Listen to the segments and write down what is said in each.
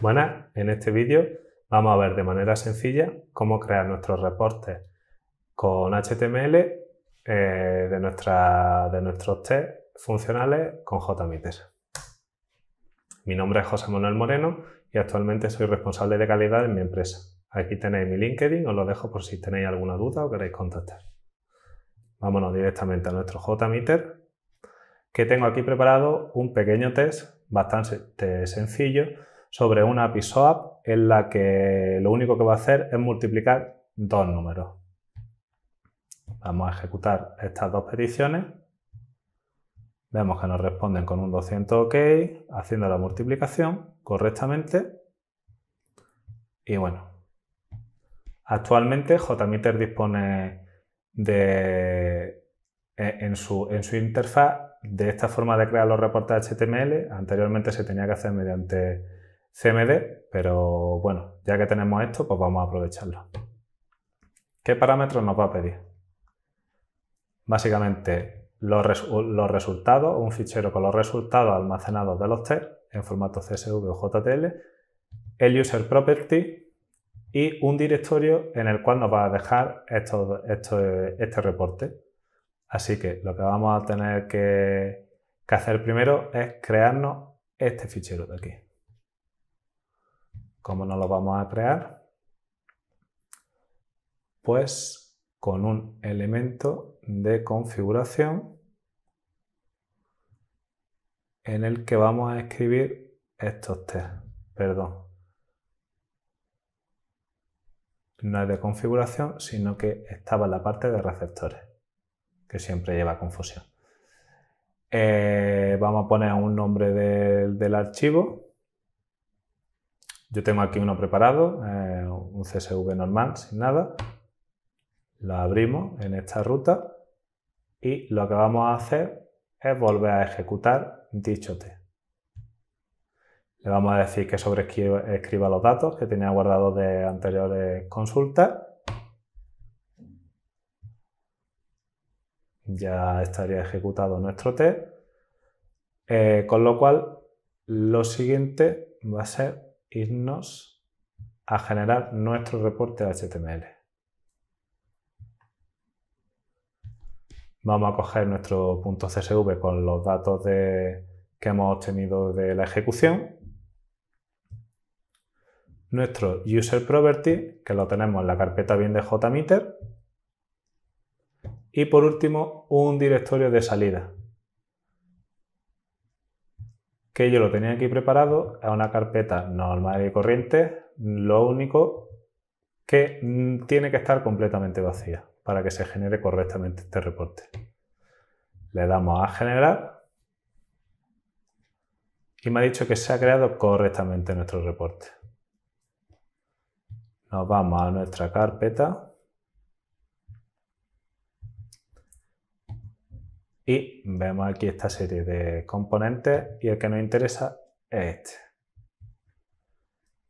Buenas, en este vídeo vamos a ver de manera sencilla cómo crear nuestros reportes con HTML eh, de, nuestros test funcionales con JMeter. Mi nombre es José Manuel Moreno y actualmente soy responsable de calidad en mi empresa. Aquí tenéis mi LinkedIn, os lo dejo por si tenéis alguna duda o queréis contactar. Vámonos directamente a nuestro JMeter, que tengo aquí preparado un pequeño test bastante sencillo sobre una API-SOAP en la que lo único que va a hacer es multiplicar dos números. Vamos a ejecutar estas dos peticiones. Vemos que nos responden con un 200 OK, haciendo la multiplicación correctamente. Y bueno, actualmente JMeter dispone de, eh, en, su, en su interfaz de esta forma de crear los reportes HTML. Anteriormente se tenía que hacer mediante CMD, pero bueno, ya que tenemos esto, pues vamos a aprovecharlo. ¿Qué parámetros nos va a pedir? Básicamente, los, resultados, un fichero con los resultados almacenados de los test en formato CSV o JTL, el user property y un directorio en el cual nos va a dejar este reporte. Así que lo que vamos a tener que hacer primero es crearnos este fichero de aquí. ¿Cómo nos lo vamos a crear? Pues con un elemento de configuración en el que vamos a escribir estos test. Perdón. No es de configuración, sino que estaba en la parte de receptores, que siempre lleva confusión. Eh, vamos a poner un nombre del archivo yo tengo aquí uno preparado, eh, un CSV normal, sin nada. Lo abrimos en esta ruta y lo que vamos a hacer es volver a ejecutar dicho T. Le vamos a decir que sobreescriba los datos que tenía guardados de anteriores consultas. Ya estaría ejecutado nuestro T. Eh, con lo cual, lo siguiente va a ser irnos a generar nuestro reporte HTML. Vamos a coger nuestro punto .csv con los datos que hemos obtenido de la ejecución. Nuestro user property, que lo tenemos en la carpeta bien de JMeter. Y por último, un directorio de salida, que yo lo tenía aquí preparado a una carpeta normal y corriente, lo único que mm, tiene que estar completamente vacía para que se genere correctamente este reporte. Le damos a generar y me ha dicho que se ha creado correctamente nuestro reporte. Nos vamos a nuestra carpeta Y vemos aquí esta serie de componentes y el que nos interesa es este.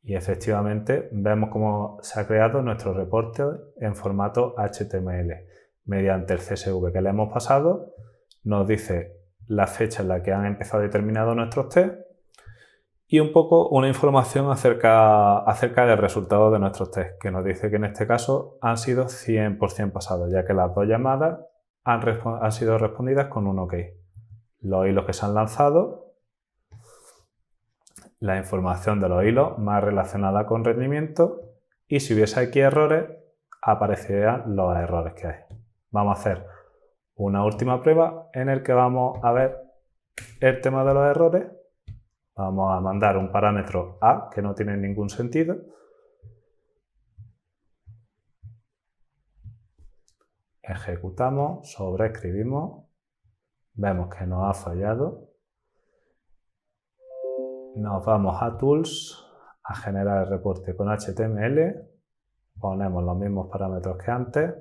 Y efectivamente vemos cómo se ha creado nuestro reporte en formato HTML mediante el CSV que le hemos pasado. Nos dice la fecha en la que han empezado y terminado nuestros test y un poco una información acerca, acerca del resultado de nuestros test, que nos dice que en este caso han sido 100% pasados, ya que las dos llamadas han, sido respondidas con un OK. Los hilos que se han lanzado, la información de los hilos más relacionada con rendimiento y si hubiese aquí errores, aparecerían los errores que hay. Vamos a hacer una última prueba en el que vamos a ver el tema de los errores. Vamos a mandar un parámetro A que no tiene ningún sentido ejecutamos, sobreescribimos, vemos que nos ha fallado, nos vamos a Tools, a generar el reporte con HTML, ponemos los mismos parámetros que antes,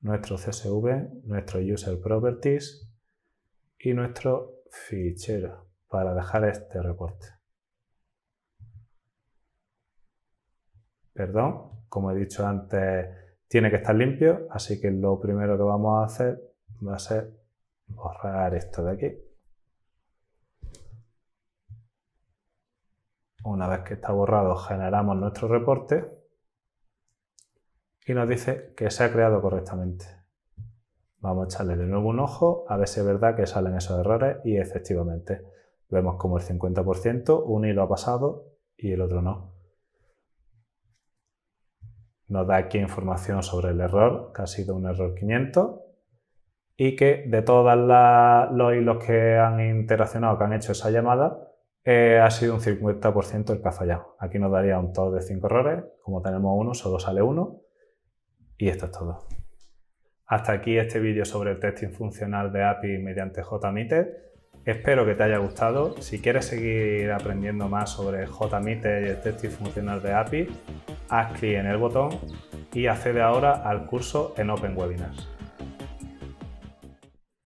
nuestro CSV, nuestro User Properties y nuestro fichero para dejar este reporte. Perdón, como he dicho antes, tiene que estar limpio, así que lo primero que vamos a hacer va a ser borrar esto de aquí. Una vez que está borrado, generamos nuestro reporte y nos dice que se ha creado correctamente. Vamos a echarle de nuevo un ojo a ver si es verdad que salen esos errores y efectivamente vemos como el 50% un hilo ha pasado y el otro no nos da aquí información sobre el error, que ha sido un error 500, y que de todos los hilos que han interaccionado, que han hecho esa llamada, eh, ha sido un 50% el que ha fallado. Aquí nos daría un total de 5 errores, como tenemos uno, solo sale uno, y esto es todo. Hasta aquí este vídeo sobre el testing funcional de API mediante JMeter. Espero que te haya gustado. Si quieres seguir aprendiendo más sobre JMeter y el testing funcional de API, haz clic en el botón y accede ahora al curso en Open Webinars.